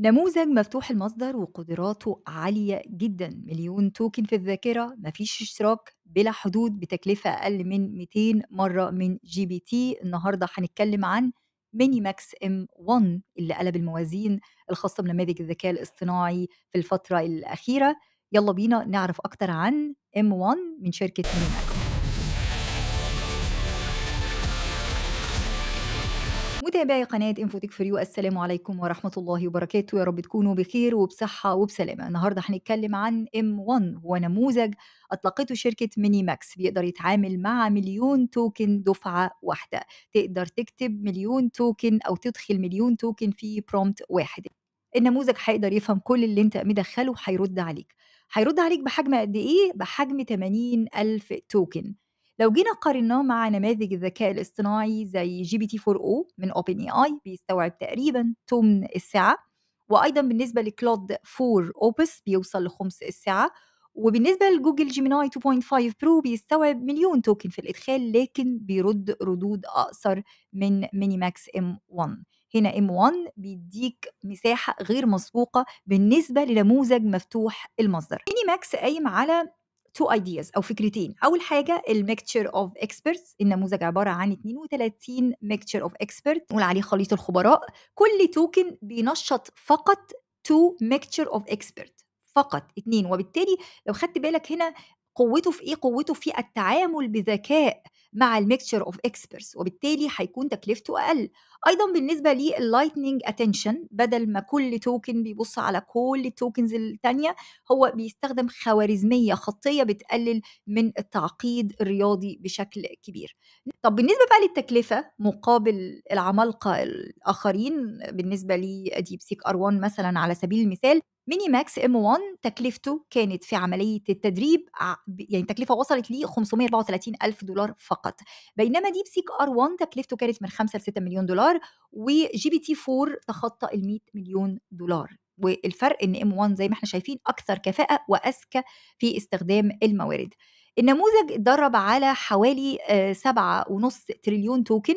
نموذج مفتوح المصدر وقدراته عالية جدا مليون توكن في الذاكرة مفيش اشتراك بلا حدود بتكلفة أقل من 200 مرة من جي بي تي النهاردة هنتكلم عن ميني ماكس ام 1 اللي قلب الموازين الخاصة بنماذج الذكاء الاصطناعي في الفترة الأخيرة يلا بينا نعرف أكتر عن ام 1 من شركة ميني ماكس متابعي قناة انفوتك فريو السلام عليكم ورحمة الله وبركاته يا رب تكونوا بخير وبصحة وبسلامة النهاردة هنتكلم عن M1 هو نموذج أطلقته شركة ميني ماكس بيقدر يتعامل مع مليون توكن دفعة واحدة تقدر تكتب مليون توكن أو تدخل مليون توكن في برومت واحد النموذج هيقدر يفهم كل اللي انت مدخله هيرد عليك هيرد عليك بحجم قد ايه بحجم 80 ألف توكن لو جينا قارناه مع نماذج الذكاء الاصطناعي زي جي بي تي 4 او من اوبن اي اي بيستوعب تقريبا ثمن الساعه وايضا بالنسبه لكلود 4 اوبس بيوصل لخمس الساعه وبالنسبه لجوجل جيميناي 2.5 برو بيستوعب مليون توكن في الادخال لكن بيرد ردود اقصر من ميني ماكس ام 1 هنا ام 1 بيديك مساحه غير مسبوقه بالنسبه لنموذج مفتوح المصدر ميني ماكس قايم على تو ايدياز او فكرتين اول حاجه الميكتشر اوف اكسبرتس النموذج عباره عن 32 ميكتشر اوف اكسبرت نقول عليه خليط الخبراء كل توكن بينشط فقط تو ميكتشر اوف اكسبرت فقط اتنين وبالتالي لو خدت بالك هنا قوته في ايه قوته في التعامل بذكاء مع الميكشر اوف اكسبرتس وبالتالي هيكون تكلفته اقل ايضا بالنسبه لللايتنينج اتنشن بدل ما كل توكن بيبص على كل التوكنز الثانيه هو بيستخدم خوارزميه خطيه بتقلل من التعقيد الرياضي بشكل كبير طب بالنسبه بقى للتكلفه مقابل العمالقه الاخرين بالنسبه لديب سيك ار 1 مثلا على سبيل المثال ميني ماكس ام 1 تكلفته كانت في عمليه التدريب يعني تكلفه وصلت ل 534 الف دولار فقط بينما ديب سيك ار 1 تكلفته كانت من 5 ل 6 مليون دولار وجي بي تي 4 تخطى ال 100 مليون دولار والفرق ان ام 1 زي ما احنا شايفين اكثر كفاءه واذكى في استخدام الموارد النموذج اتدرب على حوالي 7.5 آه، تريليون توكن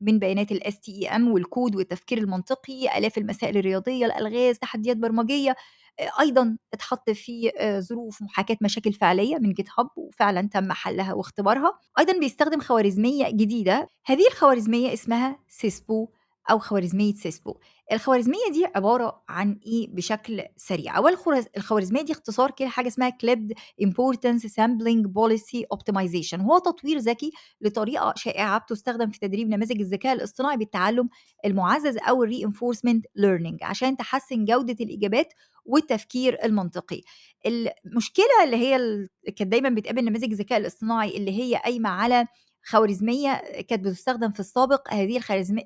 من بيانات الاس تي اي ام والكود والتفكير المنطقي الاف المسائل الرياضيه الالغاز تحديات برمجيه آه، ايضا اتحط في آه، ظروف محاكاه مشاكل فعليه من جيت هاب وفعلا تم حلها واختبارها ايضا بيستخدم خوارزميه جديده هذه الخوارزميه اسمها سيسبو او خوارزميه سيسبو الخوارزميه دي عباره عن ايه بشكل سريع اول الخوارزميه دي اختصار كده حاجه اسمها كليبد امبورتنس سامبلنج بوليسي اوبتمايزيشن هو تطوير ذكي لطريقه شائعه بتستخدم في تدريب نماذج الذكاء الاصطناعي بالتعلم المعزز او الري انفورسمنت ليرنينج عشان تحسن جوده الاجابات والتفكير المنطقي المشكله اللي هي كانت دايما بتقابل نماذج الذكاء الاصطناعي اللي هي قايمه على خوارزميه كانت بتستخدم في السابق هذه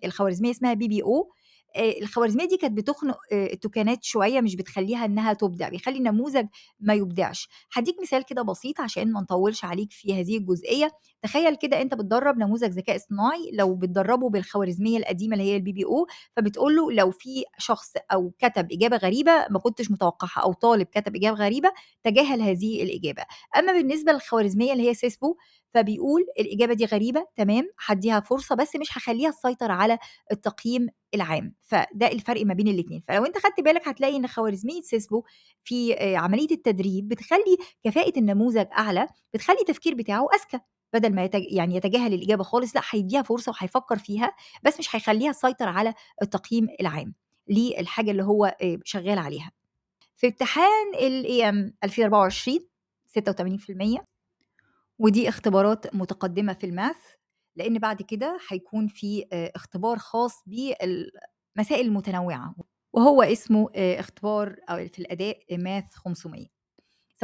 الخوارزميه اسمها بي بي او آه، الخوارزميه دي كانت بتخنق آه، التوكانات شويه مش بتخليها انها تبدع بيخلي النموذج ما يبدعش هديك مثال كده بسيط عشان ما نطولش عليك في هذه الجزئيه تخيل كده انت بتدرب نموذج ذكاء اصطناعي لو بتدربه بالخوارزميه القديمه اللي هي البي بي او فبتقول له لو في شخص او كتب اجابه غريبه ما كنتش متوقعها او طالب كتب اجابه غريبه تجاهل هذه الاجابه اما بالنسبه للخوارزميه اللي هي سيسبو فبيقول الاجابه دي غريبه تمام هديها فرصه بس مش هخليها تسيطر على التقييم العام فده الفرق ما بين الاثنين فلو انت خدت بالك هتلاقي ان خوارزميه سيسبو في آه، عمليه التدريب بتخلي كفاءه النموذج اعلى بتخلي التفكير بتاعه اذكى بدل ما يتج... يعني يتجاهل الاجابه خالص لا هيديها فرصه وهيفكر فيها بس مش هيخليها تسيطر على التقييم العام للحاجه اللي هو آه، شغال عليها في امتحان الـ AM 2024 86% ودي اختبارات متقدمة في الماث لأن بعد كده هيكون في آه، اختبار خاص بالمسائل المتنوعة وهو اسمه آه، اختبار أو في الأداء ماث 500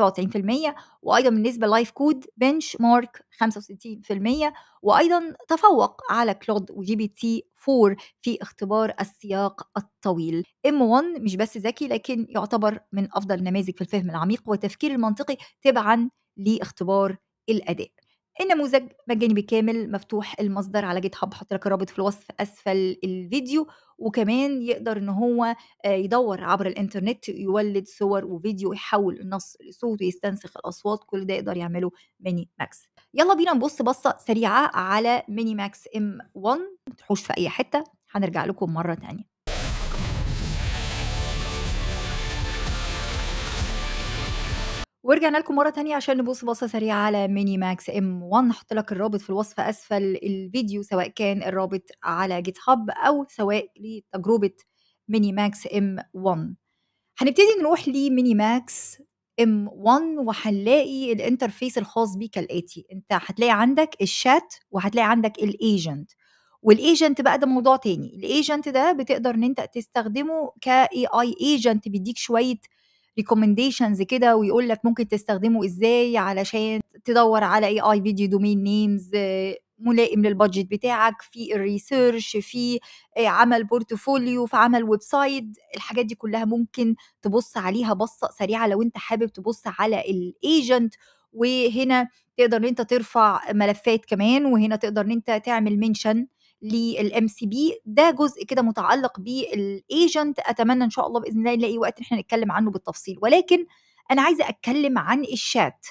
97% وأيضا بالنسبة لايف كود بنش مارك 65% وأيضا تفوق على كلود وجي بي تي 4 في اختبار السياق الطويل ام 1 مش بس ذكي لكن يعتبر من أفضل النماذج في الفهم العميق والتفكير المنطقي تبعا لاختبار الأداء النموذج مجاني بكامل مفتوح المصدر على جيت هاب هحط لك الرابط في الوصف اسفل الفيديو وكمان يقدر ان هو آه، يدور عبر الانترنت يولد صور وفيديو يحول النص لصوت ويستنسخ الاصوات كل ده يقدر يعمله ميني ماكس يلا بينا نبص بصه سريعه على ميني ماكس ام 1 ما في اي حته هنرجع لكم مره تانية ورجعنا لكم مره تانية عشان نبص بصه سريعه على ميني ماكس ام 1 هحط لك الرابط في الوصف اسفل الفيديو سواء كان الرابط على جيت هاب او سواء لتجربه ميني ماكس ام 1 هنبتدي نروح لميني ماكس ام 1 وهنلاقي الانترفيس الخاص بيه كالاتي انت هتلاقي عندك الشات وهتلاقي عندك الايجنت والايجنت بقى ده موضوع تاني الايجنت ده بتقدر ان انت تستخدمه كاي اي ايجنت بيديك شويه ريكومنديشنز كده ويقول لك ممكن تستخدمه ازاي علشان تدور على اي اي فيديو دومين نيمز ملائم للبادجت بتاعك في الريسيرش آه، في عمل بورتفوليو في عمل ويب سايت الحاجات دي كلها ممكن تبص عليها بصه سريعه لو انت حابب تبص على الايجنت وهنا تقدر ان انت ترفع ملفات كمان وهنا تقدر ان انت تعمل منشن للام سي بي ده جزء كده متعلق بالايجنت اتمنى ان شاء الله باذن الله نلاقي وقت احنا نتكلم عنه بالتفصيل ولكن انا عايزه اتكلم عن الشات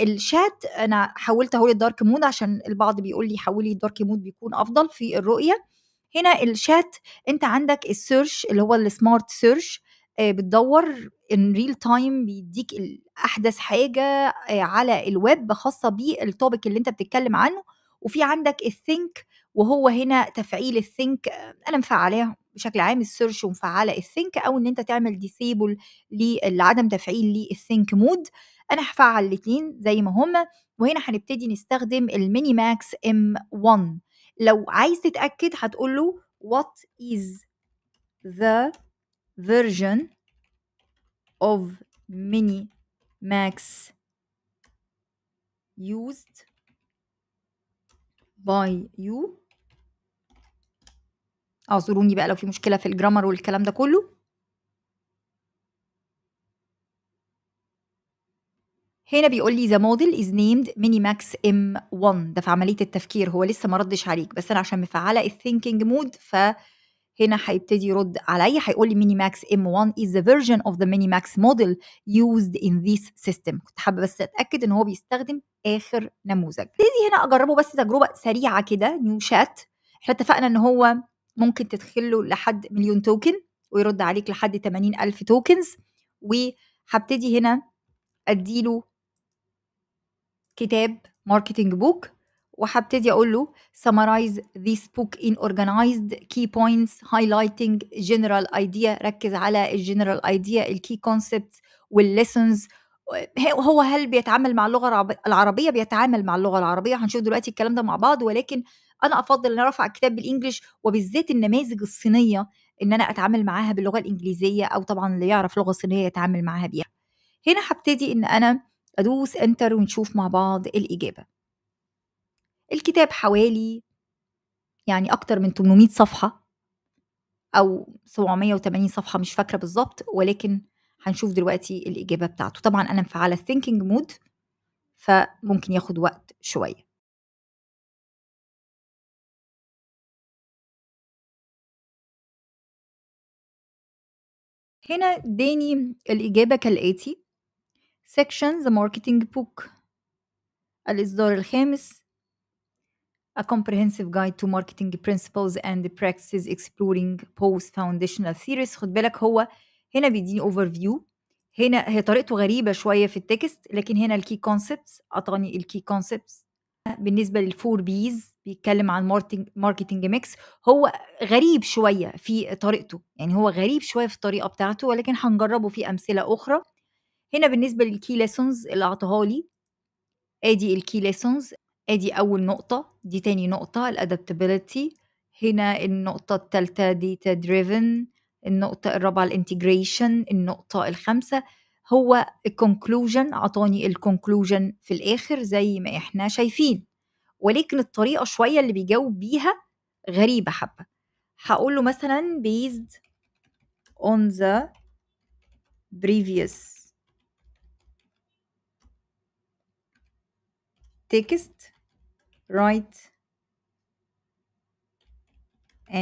الشات انا حولت اهو للدارك مود عشان البعض بيقول لي حولي الدارك مود بيكون افضل في الرؤيه هنا الشات انت عندك السيرش اللي هو السمارت آه، سيرش بتدور ان ريل تايم بيديك احدث حاجه آه، على الويب خاصه بالتوبيك اللي انت بتتكلم عنه وفي عندك الثينك وهو هنا تفعيل الثينك انا مفعلاه بشكل عام السيرش ومفعله الثينك او ان انت تعمل ديسيبل لعدم تفعيل للثينك مود انا هفعل الاثنين زي ما هما وهنا هنبتدي نستخدم الميني ماكس ام 1 لو عايز تتاكد هتقول له what is the version of mini max used by you اعذروني بقى لو في مشكلة في الجرامر والكلام ده كله هنا بيقول لي ذا موديل از نيمد ميني ماكس ام 1 ده في عمليه التفكير هو لسه ما ردش عليك بس انا عشان مفعله الثينكينج مود هنا هيبتدي يرد عليا هيقول لي ميني ماكس ام 1 از ذا فيرجن اوف ذا ميني ماكس موديل يوزد ان ذيس سيستم كنت حابه بس اتاكد ان هو بيستخدم اخر نموذج ابتدي هنا اجربه بس تجربه سريعه كده نيو شات احنا اتفقنا ان هو ممكن تدخل له لحد مليون توكن ويرد عليك لحد 80 ألف توكنز وهبتدي هنا أديله كتاب ماركتنج بوك وهبتدي اقول له summarize this book in organized key points highlighting general idea ركز على الجنرال idea الكي concepts والليسنز هو هل بيتعامل مع اللغه العربيه بيتعامل مع اللغه العربيه هنشوف دلوقتي الكلام ده مع بعض ولكن انا افضل ان ارفع الكتاب بالانجلش وبالذات النماذج الصينيه ان انا اتعامل معاها باللغه الانجليزيه او طبعا اللي يعرف لغه صينيه يتعامل معاها بيها هنا هبتدي ان انا ادوس انتر ونشوف مع بعض الاجابه الكتاب حوالي يعني اكتر من 800 صفحه او 780 صفحه مش فاكره بالظبط ولكن هنشوف دلوقتي الاجابه بتاعته طبعا انا مفعله ثينكينج مود فممكن ياخد وقت شويه هنا اداني الاجابه كالاتي سيكشن ذا ماركتنج بوك الاصدار الخامس A comprehensive guide to marketing principles and practices exploring post foundational theories خد بالك هو هنا بيديني overview هنا هي طريقته غريبة شوية في التكست لكن هنا الكي key concepts أعطاني الكي key concepts بالنسبه للفور بيز بيتكلم عن ماركتنج ماركتنج ميكس هو غريب شويه في طريقته يعني هو غريب شويه في الطريقه بتاعته ولكن هنجربه في امثله اخرى هنا بالنسبه للكي ليسونز اللي اعطاها لي ادي الكي ليسونز ادي اول نقطه دي تاني نقطه الادابتابيلتي هنا النقطه الثالثه ديتا دريفن النقطه الرابعه الانتجريشن النقطه الخامسه هو الكونكلوجن اعطاني الكونكلوجن في الاخر زي ما احنا شايفين ولكن الطريقه شويه اللي بيجاوب بيها غريبه حبه هقول له مثلا based on the previous text write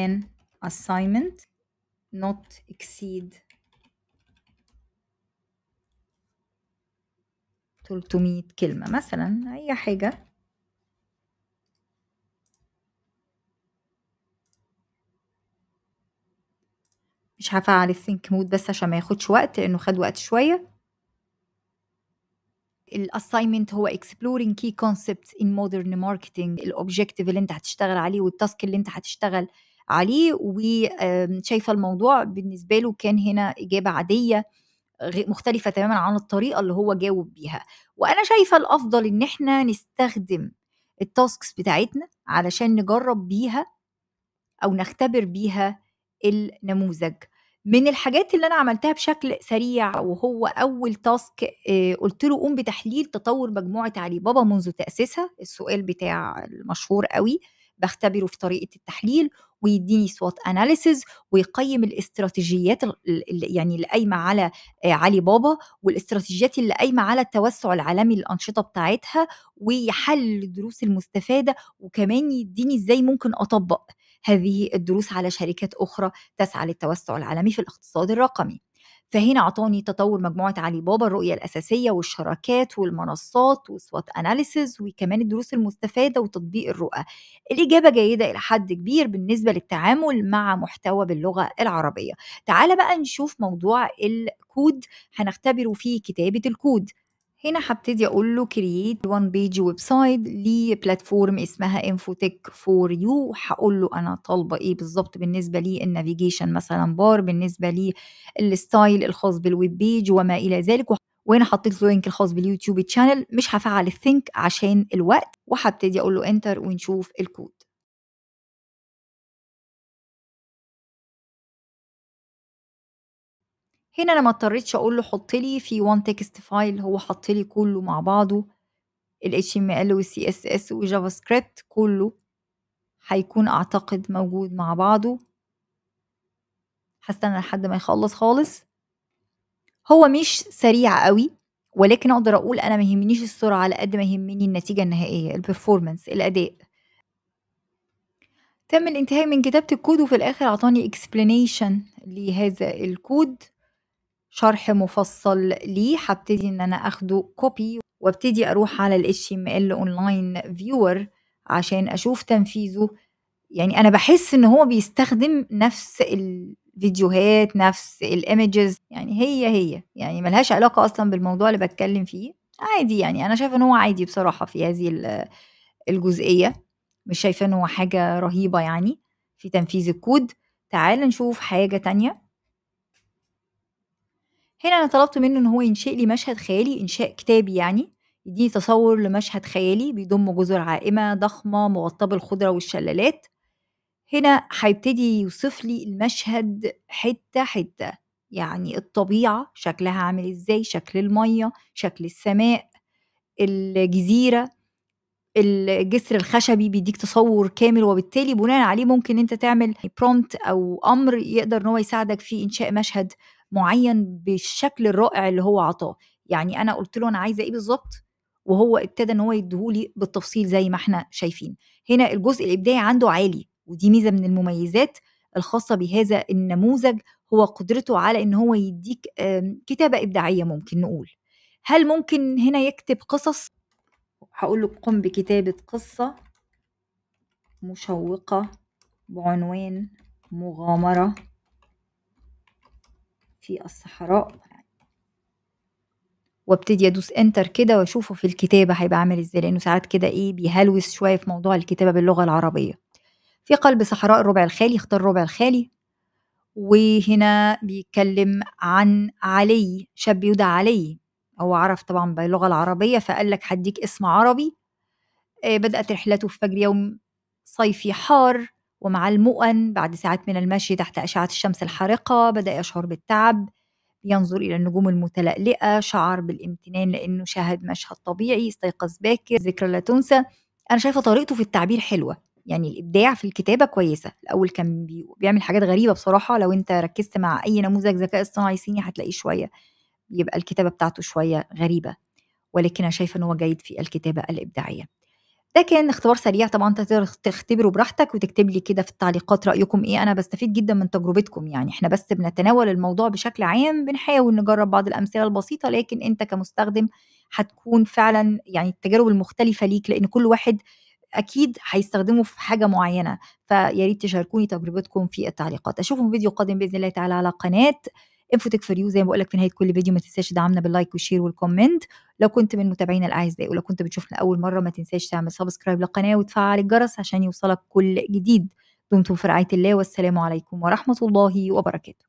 an assignment not exceed 300 كلمة مثلا أي حاجة مش هفعل الثينك مود بس عشان ما ياخدش وقت لأنه خد وقت شوية الاساينمنت هو exploring key concepts in modern marketing الاوبجكتيف اللي انت هتشتغل عليه والتاسك اللي انت هتشتغل عليه وشايفه الموضوع بالنسبه له كان هنا اجابه عاديه مختلفة تماما عن الطريقة اللي هو جاوب بيها وأنا شايفة الأفضل إن إحنا نستخدم التاسكس بتاعتنا علشان نجرب بيها أو نختبر بيها النموذج من الحاجات اللي أنا عملتها بشكل سريع وهو أول تاسك آه، قلت له قوم بتحليل تطور مجموعة علي بابا منذ تأسيسها السؤال بتاع المشهور قوي بختبره في طريقة التحليل ويديني سوات اناليسز ويقيم الاستراتيجيات يعني اللي قايمه على آه، علي بابا والاستراتيجيات اللي قايمه على التوسع العالمي للانشطه بتاعتها ويحل الدروس المستفاده وكمان يديني ازاي ممكن اطبق هذه الدروس على شركات اخرى تسعى للتوسع العالمي في الاقتصاد الرقمي فهنا اعطاني تطور مجموعه علي بابا الرؤيه الاساسيه والشراكات والمنصات وسوات اناليسز وكمان الدروس المستفاده وتطبيق الرؤى الاجابه جيده الى حد كبير بالنسبه للتعامل مع محتوى باللغه العربيه تعال بقى نشوف موضوع الكود هنختبره في كتابه الكود هنا هبتدي اقول له كرييت وان بيج ويب سايت لبلاتفورم اسمها انفوتك فور يو هقول له انا طالبه ايه بالظبط بالنسبه لي النافيجيشن مثلا بار بالنسبه لي الستايل الخاص بالويب بيج وما الى ذلك وهنا حطيت له لينك الخاص باليوتيوب تشانل مش هفعل الثينك عشان الوقت وهبتدي اقول له انتر ونشوف الكود هنا انا ما اضطريتش اقول له حط لي في وان تكست فايل هو حط لي كله مع بعضه ال HTML وال CSS وجافا سكريبت كله هيكون اعتقد موجود مع بعضه هستنى لحد ما يخلص خالص هو مش سريع قوي ولكن اقدر اقول انا ما يهمنيش السرعه على قد ما يهمني النتيجه النهائيه البرفورمانس الاداء تم الانتهاء من كتابه الكود وفي الاخر اعطاني explanation لهذا الكود شرح مفصل ليه هبتدي ان انا اخده كوبي وابتدي اروح على ال HTML اونلاين فيور عشان اشوف تنفيذه يعني انا بحس ان هو بيستخدم نفس الفيديوهات نفس الايمجز يعني هي هي يعني ملهاش علاقه اصلا بالموضوع اللي بتكلم فيه عادي يعني انا شايفه ان هو عادي بصراحه في هذه الجزئيه مش شايفه ان هو حاجه رهيبه يعني في تنفيذ الكود تعال نشوف حاجه تانية هنا أنا طلبت منه إن هو ينشئ لي مشهد خيالي إنشاء كتابي يعني يديني تصور لمشهد خيالي بيضم جزر عائمة ضخمة مغطاة بالخضرة والشلالات هنا هيبتدي يوصف لي المشهد حتة حتة يعني الطبيعة شكلها عامل ازاي شكل المية شكل السماء الجزيرة الجسر الخشبي بيديك تصور كامل وبالتالي بناء عليه ممكن انت تعمل برومت او امر يقدر ان هو يساعدك في انشاء مشهد معين بالشكل الرائع اللي هو عطاه يعني انا قلت له انا عايزه ايه بالظبط وهو ابتدى ان هو يديهولي بالتفصيل زي ما احنا شايفين هنا الجزء الابداعي عنده عالي ودي ميزه من المميزات الخاصه بهذا النموذج هو قدرته على ان هو يديك كتابه ابداعيه ممكن نقول هل ممكن هنا يكتب قصص هقول له قم بكتابه قصه مشوقه بعنوان مغامره في الصحراء وابتدي ادوس انتر كده واشوفه في الكتابه هيبقى عامل ازاي لانه ساعات كده ايه بيهلوس شويه في موضوع الكتابه باللغه العربيه في قلب صحراء الربع الخالي اختار الربع الخالي وهنا بيتكلم عن علي شاب يدعى علي هو عرف طبعا باللغه العربيه فقال لك هديك اسم عربي آه، بدات رحلته في فجر يوم صيفي حار ومع المؤن بعد ساعات من المشي تحت أشعة الشمس الحارقة بدأ يشعر بالتعب ينظر إلى النجوم المتلألئة شعر بالامتنان لأنه شاهد مشهد طبيعي استيقظ باكر ذكرى لا تنسى أنا شايفة طريقته في التعبير حلوة يعني الإبداع في الكتابة كويسة الأول كان بيعمل حاجات غريبة بصراحة لو أنت ركزت مع أي نموذج ذكاء اصطناعي صيني هتلاقيه شوية يبقى الكتابة بتاعته شوية غريبة ولكن أنا شايفة إن هو جيد في الكتابة الإبداعية لكن اختبار سريع طبعا تقدر تختبره براحتك وتكتب لي كده في التعليقات رايكم ايه انا بستفيد جدا من تجربتكم يعني احنا بس بنتناول الموضوع بشكل عام بنحاول نجرب بعض الامثله البسيطه لكن انت كمستخدم هتكون فعلا يعني التجارب المختلفه ليك لان كل واحد اكيد هيستخدمه في حاجه معينه فيا ريت تشاركوني تجربتكم في التعليقات اشوفكم في فيديو قادم باذن الله تعالى على قناه انفوتك فور يو زي ما بقول لك في نهايه كل فيديو ما تنساش تدعمنا باللايك والشير والكومنت لو كنت من متابعينا الاعزاء ولو كنت بتشوفنا اول مره ما تنساش تعمل سبسكرايب للقناه وتفعل الجرس عشان يوصلك كل جديد دمتم في رعايه الله والسلام عليكم ورحمه الله وبركاته